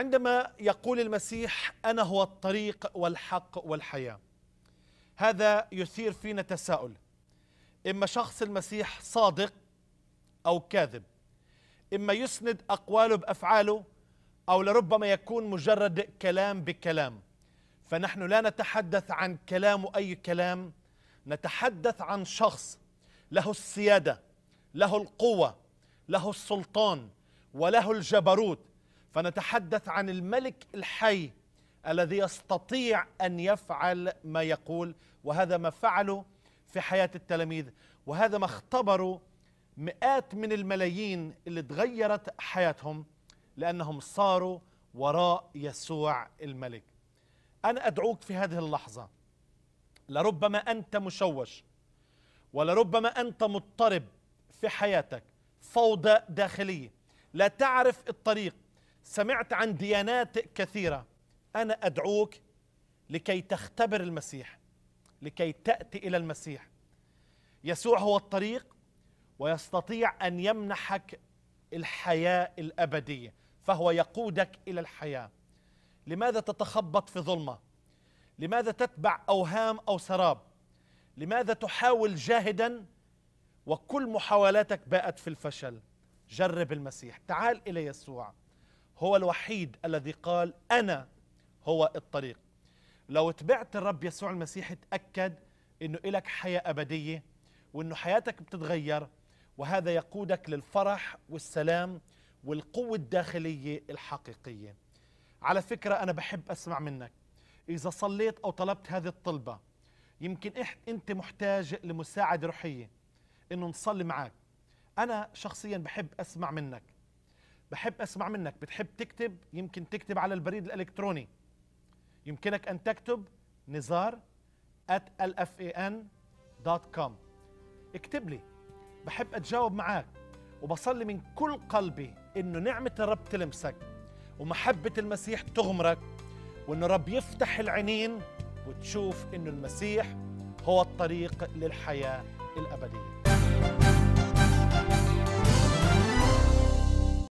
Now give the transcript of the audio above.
عندما يقول المسيح انا هو الطريق والحق والحياه هذا يثير فينا تساؤل اما شخص المسيح صادق او كاذب اما يسند اقواله بافعاله او لربما يكون مجرد كلام بكلام فنحن لا نتحدث عن كلام اي كلام نتحدث عن شخص له السياده له القوه له السلطان وله الجبروت فنتحدث عن الملك الحي الذي يستطيع ان يفعل ما يقول وهذا ما فعله في حياه التلاميذ وهذا ما اختبروا مئات من الملايين اللي تغيرت حياتهم لانهم صاروا وراء يسوع الملك. انا ادعوك في هذه اللحظه لربما انت مشوش ولربما انت مضطرب في حياتك فوضى داخليه لا تعرف الطريق سمعت عن ديانات كثيرة أنا أدعوك لكي تختبر المسيح لكي تأتي إلى المسيح يسوع هو الطريق ويستطيع أن يمنحك الحياة الأبدية فهو يقودك إلى الحياة لماذا تتخبط في ظلمة لماذا تتبع أوهام أو سراب لماذا تحاول جاهدا وكل محاولاتك باءت في الفشل جرب المسيح تعال إلى يسوع هو الوحيد الذي قال أنا هو الطريق لو تبعت الرب يسوع المسيح تأكد أنه إلك حياة أبدية وأنه حياتك بتتغير وهذا يقودك للفرح والسلام والقوة الداخلية الحقيقية على فكرة أنا بحب أسمع منك إذا صليت أو طلبت هذه الطلبة يمكن أنت محتاج لمساعدة روحية أنه نصلي معك أنا شخصيا بحب أسمع منك بحب اسمع منك بتحب تكتب يمكن تكتب على البريد الالكتروني يمكنك ان تكتب نزار at lfan.com اكتب لي بحب اتجاوب معك وبصلي من كل قلبي انه نعمه الرب تلمسك ومحبه المسيح تغمرك وانه رب يفتح العينين وتشوف انه المسيح هو الطريق للحياه الابديه